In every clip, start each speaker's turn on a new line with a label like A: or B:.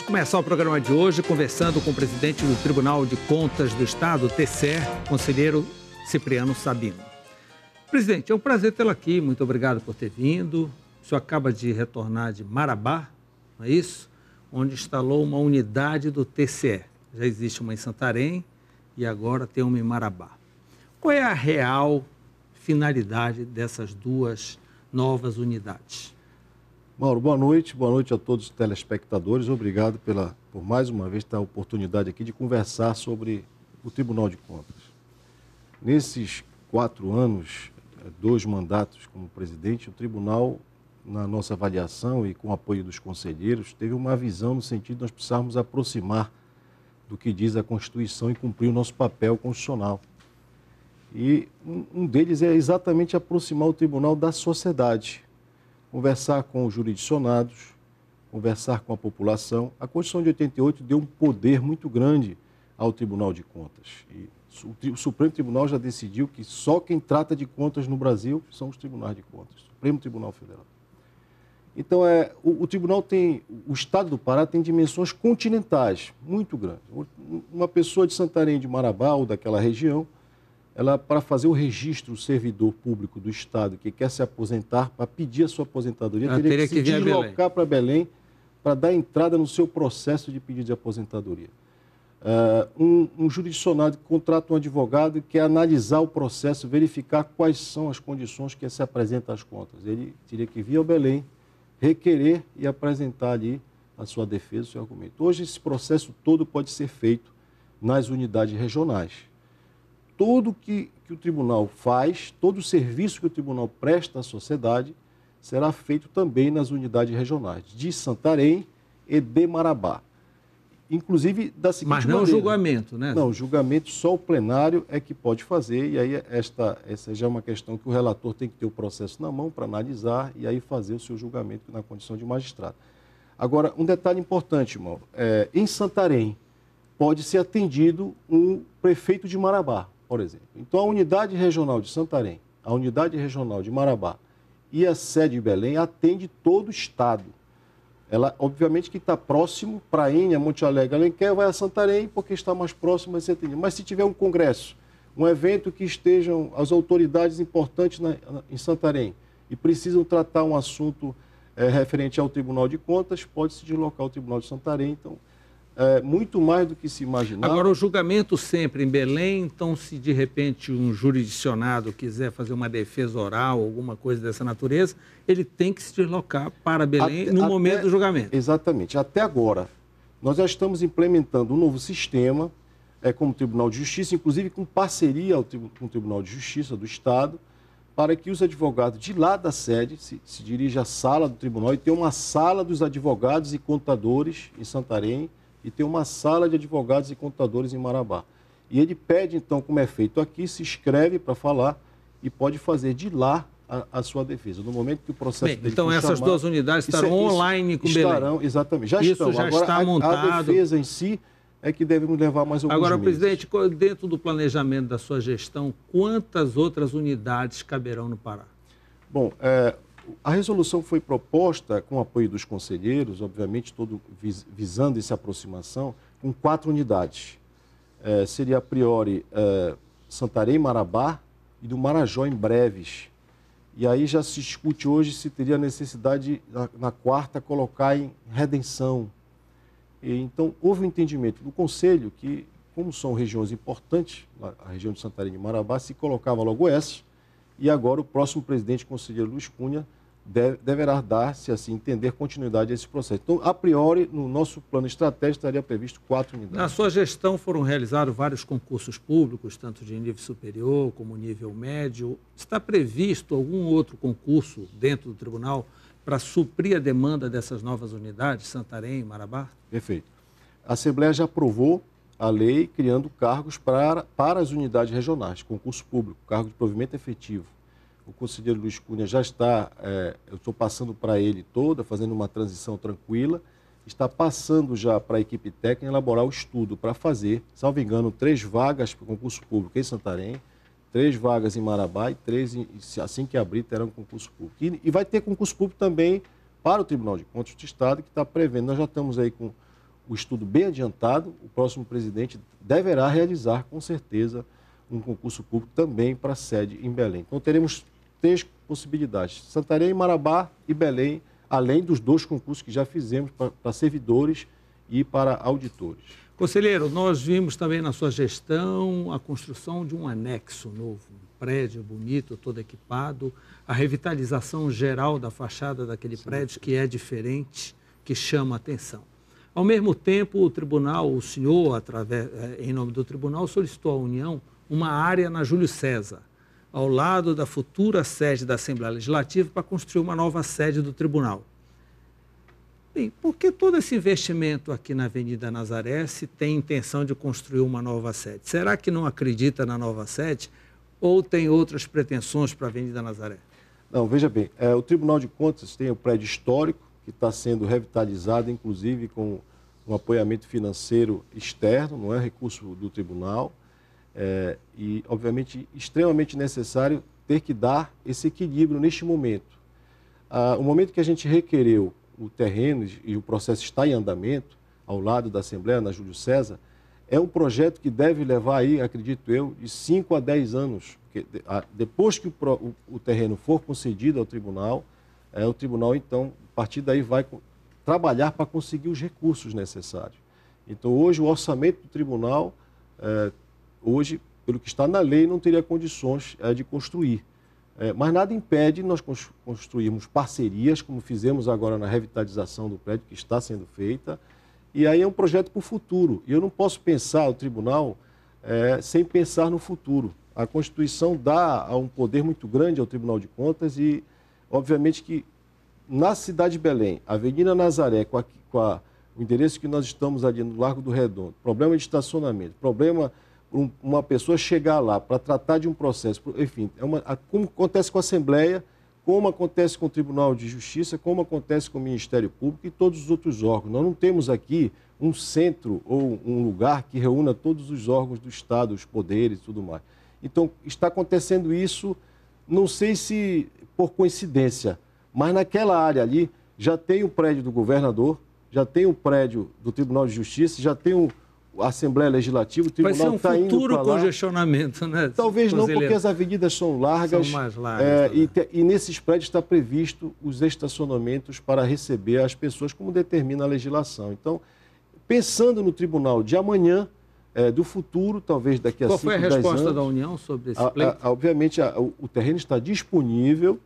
A: Vamos começar o programa de hoje conversando com o presidente do Tribunal de Contas do Estado, TCE, conselheiro Cipriano Sabino. Presidente, é um prazer tê-lo aqui. Muito obrigado por ter vindo. O senhor acaba de retornar de Marabá, não é isso? Onde instalou uma unidade do TCE. Já existe uma em Santarém e agora tem uma em Marabá. Qual é a real finalidade dessas duas novas unidades?
B: Mauro, boa noite. Boa noite a todos os telespectadores. Obrigado pela, por mais uma vez ter a oportunidade aqui de conversar sobre o Tribunal de Contas. Nesses quatro anos, eh, dois mandatos como presidente, o Tribunal, na nossa avaliação e com o apoio dos conselheiros, teve uma visão no sentido de nós precisarmos aproximar do que diz a Constituição e cumprir o nosso papel constitucional. E um deles é exatamente aproximar o tribunal da sociedade, conversar com os jurisdicionados, conversar com a população. A Constituição de 88 deu um poder muito grande ao Tribunal de Contas. E o Supremo Tribunal já decidiu que só quem trata de contas no Brasil são os tribunais de contas, o Supremo Tribunal Federal. Então, é, o, o, tribunal tem, o estado do Pará tem dimensões continentais muito grandes. Uma pessoa de Santarém, de Marabá ou daquela região, ela para fazer o registro, do servidor público do Estado que quer se aposentar, para pedir a sua aposentadoria, ela teria, teria que, que se deslocar para Belém para dar entrada no seu processo de pedido de aposentadoria. Uh, um, um jurisdicionado que contrata um advogado e quer analisar o processo, verificar quais são as condições que se apresentam às contas. Ele teria que vir ao Belém, requerer e apresentar ali a sua defesa, o seu argumento. Hoje, esse processo todo pode ser feito nas unidades regionais tudo que, que o tribunal faz, todo o serviço que o tribunal presta à sociedade, será feito também nas unidades regionais de Santarém e de Marabá. Inclusive da seguinte Mas não maneira,
A: julgamento,
B: né? Não, julgamento só o plenário é que pode fazer, e aí esta, essa já é uma questão que o relator tem que ter o processo na mão para analisar e aí fazer o seu julgamento na condição de magistrado. Agora, um detalhe importante, irmão, é, em Santarém pode ser atendido um prefeito de Marabá, por exemplo. Então, a unidade regional de Santarém, a unidade regional de Marabá e a sede de Belém atende todo o estado. Ela, obviamente, que está próximo, Prainha, Monte Alegre, Alenquer, vai a Santarém, porque está mais próximo, vai ser atendido. Mas se tiver um congresso, um evento que estejam as autoridades importantes na, na, em Santarém e precisam tratar um assunto é, referente ao Tribunal de Contas, pode se deslocar ao Tribunal de Santarém. Então, é, muito mais do que se imaginava. Agora, o
A: julgamento sempre em Belém, então, se de repente um jurisdicionado quiser fazer uma defesa oral, alguma coisa dessa natureza, ele tem que se deslocar para Belém até, no até, momento do
B: julgamento. Exatamente. Até agora, nós já estamos implementando um novo sistema, é, como Tribunal de Justiça, inclusive com parceria ao, com o Tribunal de Justiça do Estado, para que os advogados de lá da sede se, se dirija à sala do tribunal e tenha uma sala dos advogados e contadores em Santarém, e tem uma sala de advogados e contadores em Marabá. E ele pede, então, como é feito aqui, se escreve para falar e pode fazer de lá a, a, sua defesa. No momento que o processo Bem, dele Então, essas duas unidades é estarão isso, online com estarão, Belém? Estarão, exatamente. Já isso estão. já Agora, está a, montado. A defesa em si é que devemos levar mais alguns Agora, meses.
A: presidente, dentro do planejamento da sua gestão, quantas outras unidades caberão no Pará?
B: Bom, é, a resolução foi proposta com o apoio dos conselheiros, obviamente, todo visando essa aproximação, com quatro unidades. É, seria a priori é, Santarém, Marabá e do Marajó em breves. E aí já se discute hoje se teria necessidade, na, na quarta, colocar em redenção. E, então, houve um entendimento do Conselho que, como são regiões importantes, a região de Santarém e Marabá, se colocava logo essas, e agora o próximo presidente, conselheiro Luiz Cunha, deve, deverá dar, se assim entender, continuidade a esse processo. Então, a priori, no nosso plano estratégico, estaria previsto quatro unidades. Na
A: sua gestão foram realizados vários concursos públicos, tanto de nível superior como nível médio. Está previsto algum outro concurso dentro do tribunal para suprir a demanda dessas novas unidades, Santarém e Marabá?
B: Perfeito. A Assembleia já aprovou a lei criando cargos para, para as unidades regionais, concurso público, cargo de provimento efetivo. O conselheiro Luiz Cunha já está, é, eu estou passando para ele toda, fazendo uma transição tranquila, está passando já para a equipe técnica elaborar o estudo para fazer, salvo engano, três vagas para concurso público em Santarém, três vagas em Marabá e três, assim que abrir, terão concurso público. E, e vai ter concurso público também para o Tribunal de Contas do Estado, que está prevendo, nós já estamos aí com o estudo bem adiantado, o próximo presidente deverá realizar, com certeza, um concurso público também para sede em Belém. Então, teremos três possibilidades: Santarém, Marabá e Belém, além dos dois concursos que já fizemos para servidores e para auditores.
A: Conselheiro, nós vimos também na sua gestão a construção de um anexo novo, um prédio bonito, todo equipado, a revitalização geral da fachada daquele Sim. prédio que é diferente, que chama atenção. Ao mesmo tempo, o tribunal, o senhor, através, eh, em nome do tribunal, solicitou à União uma área na Júlio César, ao lado da futura sede da Assembleia Legislativa, para construir uma nova sede do tribunal. Bem, por que todo esse investimento aqui na Avenida Nazaré se tem intenção de construir uma nova sede? Será que não acredita na nova sede ou tem outras pretensões para a Avenida Nazaré?
B: Não, veja bem, é, o Tribunal de Contas tem o prédio histórico, que está sendo revitalizada, inclusive com um apoiamento financeiro externo, não é recurso do tribunal. É, e, obviamente, extremamente necessário ter que dar esse equilíbrio neste momento. Ah, o momento que a gente requereu o terreno e o processo está em andamento, ao lado da Assembleia, na Júlio César, é um projeto que deve levar aí, acredito eu, de 5 a 10 anos. depois que o terreno for concedido ao tribunal, é, o tribunal, então, a partir daí vai trabalhar para conseguir os recursos necessários. Então, hoje, o orçamento do tribunal, é, hoje, pelo que está na lei, não teria condições é, de construir. É, mas nada impede nós construirmos parcerias, como fizemos agora na revitalização do prédio, que está sendo feita, e aí é um projeto para o futuro. E eu não posso pensar o tribunal é, sem pensar no futuro. A Constituição dá um poder muito grande ao Tribunal de Contas e Obviamente que na cidade de Belém, Avenida Nazaré, com, a, com a, o endereço que nós estamos ali no Largo do Redondo, problema de estacionamento, problema um, uma pessoa chegar lá para tratar de um processo, enfim, é uma, a, como acontece com a Assembleia, como acontece com o Tribunal de Justiça, como acontece com o Ministério Público e todos os outros órgãos. Nós não temos aqui um centro ou um lugar que reúna todos os órgãos do Estado, os poderes e tudo mais. Então, está acontecendo isso, não sei se por coincidência. Mas naquela área ali já tem o prédio do governador, já tem o prédio do Tribunal de Justiça, já tem o, a Assembleia Legislativa, o tribunal está indo Vai ser um tá futuro
A: congestionamento, né? Talvez não, porque as
B: avenidas são largas. São mais largas. É, né? e, te, e, nesses prédios está previsto os estacionamentos para receber as pessoas, como determina a legislação. Então, pensando no tribunal de amanhã, é, do futuro, talvez daqui a Qual cinco, foi a resposta anos, da
A: União sobre esse pleito?
B: A, a, obviamente, a, o, o terreno está disponível,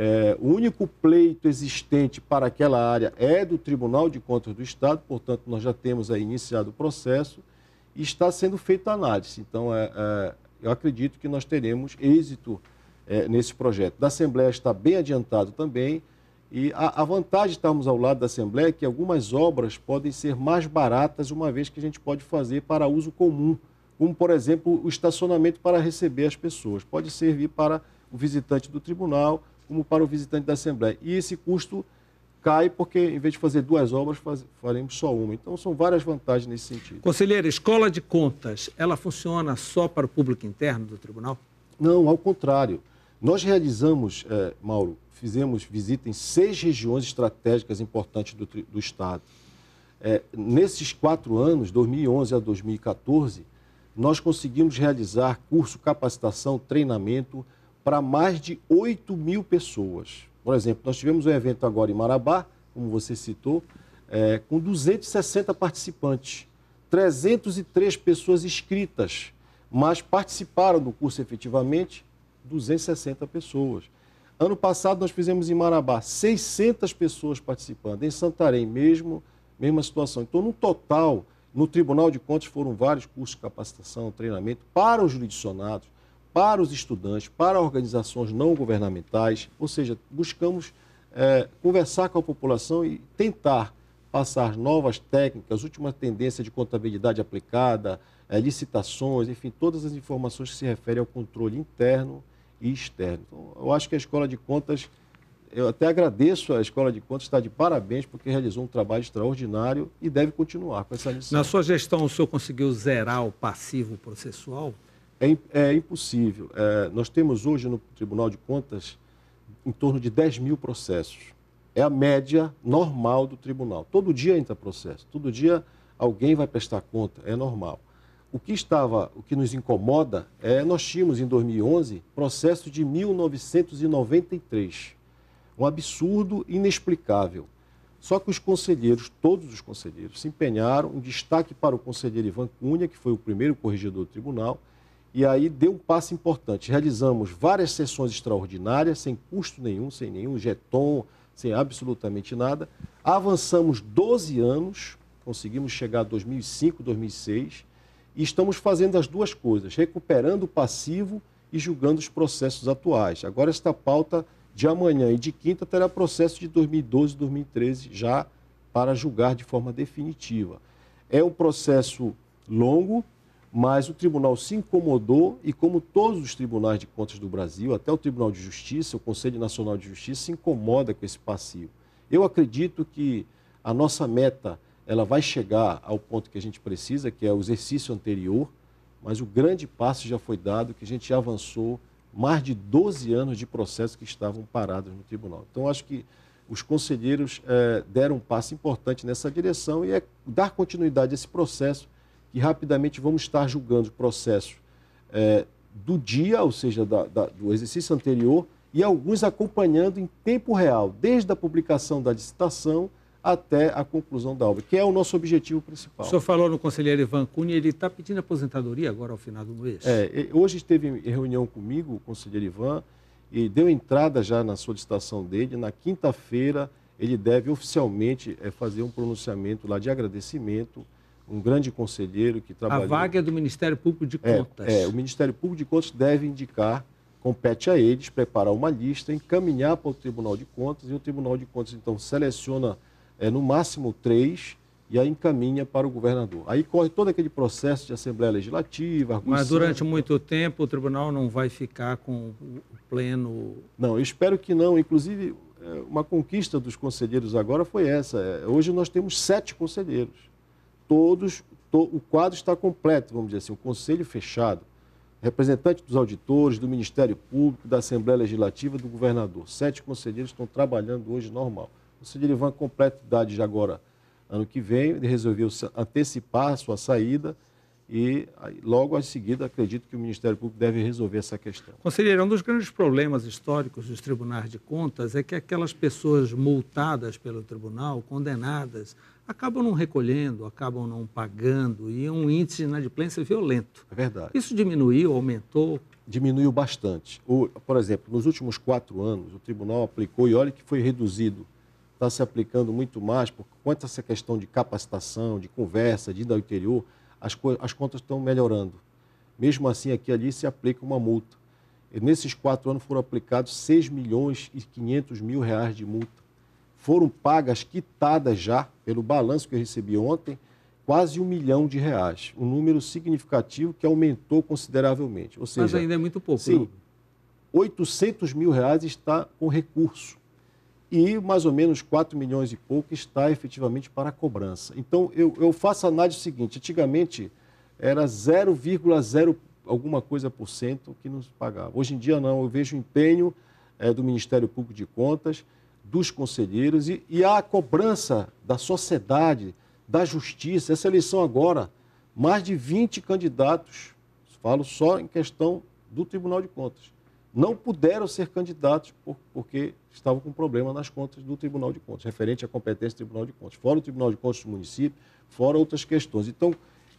B: é, o único pleito existente para aquela área é do Tribunal de Contas do Estado, portanto, nós já temos aí iniciado o processo e está sendo feita a análise. Então, é, é, eu acredito que nós teremos êxito é, nesse projeto. Da Assembleia está bem adiantado também. E a, a, vantagem de estarmos ao lado da Assembleia é que algumas obras podem ser mais baratas, uma vez que a gente pode fazer para uso comum, como, por exemplo, o estacionamento para receber as pessoas. Pode servir para o visitante do tribunal, como para o visitante da Assembleia. E esse custo cai porque, em vez de fazer duas obras, faz, faremos só uma. Então, são várias vantagens nesse sentido.
A: Conselheiro, escola de contas, ela funciona só para o público interno do tribunal?
B: Não, ao contrário. Nós realizamos, eh, Mauro, fizemos visita em seis regiões estratégicas importantes do, do Estado. Eh, nesses quatro anos, 2011 a 2014, nós conseguimos realizar curso, capacitação, treinamento, para mais de 8 mil pessoas. Por exemplo, nós tivemos um evento agora em Marabá, como você citou, é, com 260 participantes, 303 pessoas inscritas, mas participaram do curso efetivamente 260 pessoas. Ano passado nós fizemos em Marabá 600 pessoas participando, em Santarém mesmo, mesma situação. Então, no total, no Tribunal de Contas foram vários cursos de capacitação, treinamento para os jurisdicionados, para os estudantes, para organizações não governamentais, ou seja, buscamos é, conversar com a população e tentar passar novas técnicas, última tendência de contabilidade aplicada, é, licitações, enfim, todas as informações que se referem ao controle interno e externo. Então, eu acho que a Escola de Contas, eu até agradeço a Escola de Contas, está de parabéns porque realizou um trabalho extraordinário e deve continuar com essa missão. Na sua gestão, o senhor conseguiu zerar o passivo processual? é, é impossível. É, nós temos hoje no Tribunal de Contas em torno de 10 mil processos. É a média normal do tribunal. Todo dia entra processo, todo dia alguém vai prestar conta, é normal. O que estava, o que nos incomoda é nós tínhamos em 2011 processo de 1993. Um absurdo inexplicável. Só que os conselheiros, todos os conselheiros, se empenharam, um destaque para o conselheiro Ivan Cunha, que foi o primeiro corregedor do tribunal, e aí deu um passo importante. Realizamos várias sessões extraordinárias, sem custo nenhum, sem nenhum jeton, sem absolutamente nada. Avançamos 12 anos, conseguimos chegar a 2005, 2006, e estamos fazendo as duas coisas, recuperando o passivo e julgando os processos atuais. Agora, esta pauta de amanhã e de quinta terá processo de 2012 e 2013 já para julgar de forma definitiva. É um processo longo, mas o tribunal se incomodou e, como todos os tribunais de contas do Brasil, até o Tribunal de Justiça, o Conselho Nacional de Justiça, se incomoda com esse passivo. Eu acredito que a nossa meta ela vai chegar ao ponto que a gente precisa, que é o exercício anterior, mas o grande passo já foi dado, que a gente avançou mais de 12 anos de processos que estavam parados no tribunal. Então, acho que os conselheiros é, deram um passo importante nessa direção e é dar continuidade a esse processo e rapidamente vamos estar julgando o processo é, do dia, ou seja, da, da, do exercício anterior, e alguns acompanhando em tempo real, desde a publicação da licitação até a conclusão da obra, que é o nosso objetivo principal. O senhor falou
A: no conselheiro Ivan Cunha, ele está pedindo aposentadoria
B: agora ao final do mês. É, hoje esteve em reunião comigo, o conselheiro Ivan, e deu entrada já na solicitação dele. Na quinta-feira, ele deve oficialmente é, fazer um pronunciamento lá de agradecimento um grande conselheiro que trabalha. A
A: vaga é do Ministério Público de é, Contas. É,
B: é, o Ministério Público de Contas deve indicar, compete a eles preparar uma lista, encaminhar para o Tribunal de Contas, e o Tribunal de Contas, então, seleciona é, no máximo três e a encaminha para o governador. Aí corre todo aquele processo de Assembleia Legislativa. Mas durante
A: muito tempo o tribunal não vai ficar com o pleno.
B: Não, eu espero que não. Inclusive, é, uma conquista dos conselheiros agora foi essa. É, hoje nós temos sete conselheiros todos, to, o quadro está completo, vamos dizer assim, o conselho fechado, representante dos auditores, do Ministério Público, da Assembleia Legislativa, do governador. Sete conselheiros estão trabalhando hoje normal. O conselheiro Ivan completa idade já agora, ano que vem, ele resolveu antecipar a sua saída e logo a seguida acredito que o Ministério Público deve resolver essa questão.
A: Conselheiro, um dos grandes problemas históricos dos tribunais de contas é que aquelas pessoas multadas pelo tribunal, condenadas acabam não recolhendo, acabam não pagando, e é um índice de inadimplência
B: violento. É verdade. Isso diminuiu, aumentou? Diminuiu bastante. O, por exemplo, nos últimos quatro anos, o tribunal aplicou, e olha que foi reduzido, está se aplicando muito mais, por quanto essa questão de capacitação, de conversa, de ir ao interior, as, as contas estão melhorando. Mesmo assim, aqui ali se aplica uma multa. E nesses quatro anos foram aplicados 6 milhões e 500 mil reais de multa foram pagas, quitadas já, pelo balanço que eu recebi ontem, quase um milhão de reais. Um número significativo que aumentou consideravelmente. Ou seja, Mas ainda é muito pouco. Sim, não? 800 mil reais está com recurso. E mais ou menos 4 milhões e pouco está efetivamente para a cobrança. Então, eu, eu faço a análise seguinte: antigamente era 0,0 alguma coisa por cento que nos pagava. Hoje em dia, não. Eu vejo o empenho é, do Ministério Público de Contas dos conselheiros e, e a cobrança da sociedade, da justiça. Essa eleição agora, mais de 20 candidatos, falo só em questão do Tribunal de Contas, não puderam ser candidatos por, porque estavam com problema nas contas do Tribunal de Contas, referente à competência do Tribunal de Contas, fora o Tribunal de Contas do município, fora outras questões. Então,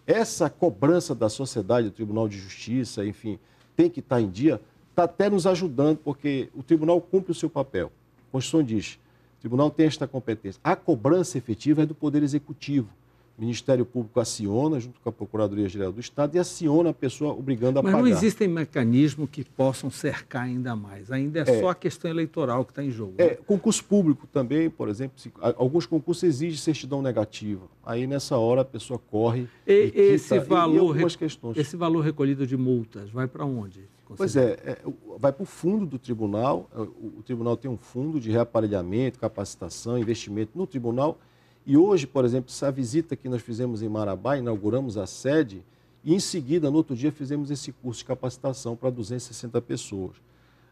B: essa cobrança da sociedade, do Tribunal de Justiça, enfim, tem que estar em dia, está até nos ajudando, porque o tribunal cumpre o seu papel. A Constituição diz: o tribunal tem esta competência. A cobrança efetiva é do Poder Executivo. O Ministério Público aciona, junto com a Procuradoria Geral do Estado, e aciona a pessoa obrigando a Mas pagar. Mas não
A: existem mecanismos que possam cercar ainda mais. Ainda é, é. só a questão eleitoral que está em jogo. É, né?
B: concurso público também, por exemplo, se, alguns concursos exigem certidão negativa. Aí, nessa hora, a pessoa corre e, e quita, valor, e,
A: Esse valor recolhido de multas vai para onde?
B: Pois é, é vai para o fundo do tribunal, é, o, o tribunal tem um fundo de reaparelhamento, capacitação, investimento no tribunal. E hoje, por exemplo, essa visita que nós fizemos em Marabá, inauguramos a sede, e em seguida, no outro dia, fizemos esse curso de capacitação para 260 pessoas.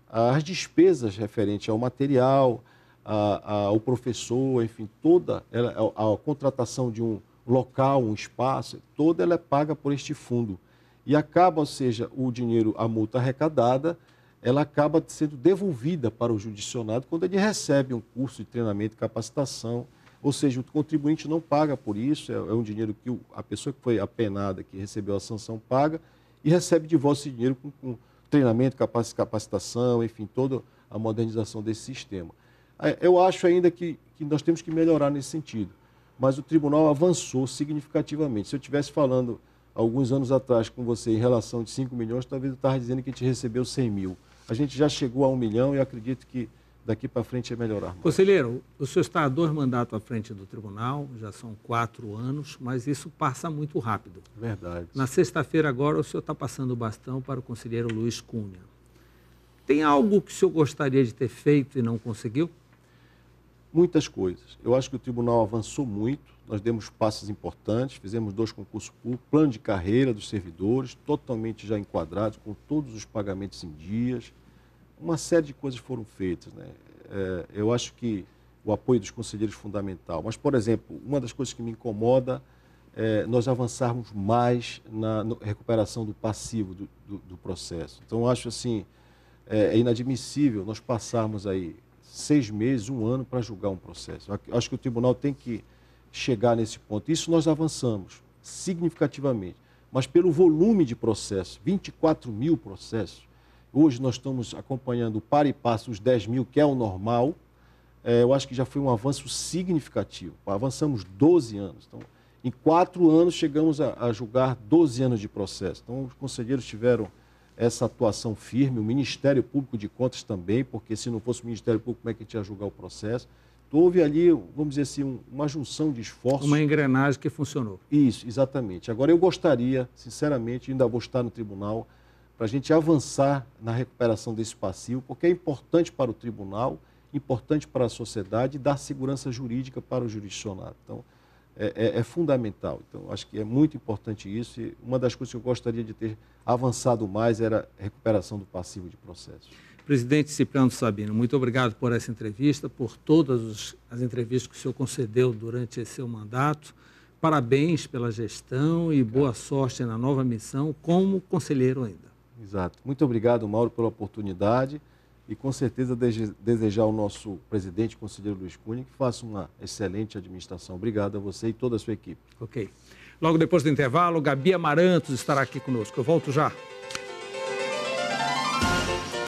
B: As despesas referentes ao material, a, a, ao professor, enfim, toda a, a, contratação de um local, um espaço, toda ela é paga por este fundo e acaba, ou seja, o dinheiro, a multa arrecadada, ela acaba sendo devolvida para o judicionado quando ele recebe um curso de treinamento e capacitação. Ou seja, o contribuinte não paga por isso, é, é um dinheiro que a pessoa que foi apenada, que recebeu a sanção, paga e recebe de volta esse dinheiro com, com treinamento, capacitação, enfim, toda a modernização desse sistema. É, eu acho ainda que, que nós temos que melhorar nesse sentido, mas o tribunal avançou significativamente. Se eu estivesse falando alguns anos atrás com você em relação de 5 milhões, talvez eu estava dizendo que a gente recebeu 100 mil. A gente já chegou a 1 milhão e eu acredito que daqui para frente é melhorar. Mais.
A: Conselheiro, o senhor está há dois mandatos à frente do tribunal, já são quatro anos, mas isso passa muito rápido. Verdade. Na
B: sexta-feira
A: agora o senhor está passando o bastão para o conselheiro Luiz Cunha. Tem algo que o senhor gostaria de ter feito e não conseguiu?
B: Muitas coisas. Eu acho que o tribunal avançou muito nós demos passos importantes, fizemos dois concursos públicos, plano de carreira dos servidores, totalmente já enquadrados, com todos os pagamentos em dias. Uma série de coisas foram feitas. Né? É, eu acho que o apoio dos conselheiros é fundamental. Mas, por exemplo, uma das coisas que me incomoda é nós avançarmos mais na, recuperação do passivo do, do, do processo. Então, acho assim, é, é inadmissível nós passarmos aí seis meses, um ano para julgar um processo. Eu acho que o tribunal tem que chegar nesse ponto. Isso nós avançamos significativamente, mas pelo volume de processos, 24 mil processos, hoje nós estamos acompanhando para e passo os 10 mil, que é o normal, é, eu acho que já foi um avanço significativo. Avançamos 12 anos. Então, em quatro anos chegamos a, a julgar 12 anos de processo. Então, os conselheiros tiveram essa atuação firme, o Ministério Público de Contas também, porque se não fosse o Ministério Público, como é que a gente ia julgar o processo? houve ali, vamos dizer assim, uma junção de esforços. Uma engrenagem que funcionou. Isso, exatamente. Agora, eu gostaria, sinceramente, ainda vou estar no tribunal, para a gente avançar na recuperação desse passivo, porque é importante para o tribunal, importante para a sociedade e dar segurança jurídica para o jurisdicionado. Então, é, é, é, fundamental. Então, acho que é muito importante isso. E uma das coisas que eu gostaria de ter avançado mais era a recuperação do passivo de processo.
A: Presidente Cipriano Sabino, muito obrigado por essa entrevista, por todas as entrevistas que o senhor concedeu durante esse seu mandato. Parabéns pela gestão e boa sorte na nova missão
B: como conselheiro ainda. Exato. Muito obrigado, Mauro, pela oportunidade e com certeza desejar ao nosso presidente, conselheiro Luiz Cunha, que faça uma excelente administração. Obrigado a você e toda a sua equipe.
A: Ok. Logo depois do intervalo, Gabi Amarantos estará aqui conosco. Eu volto já.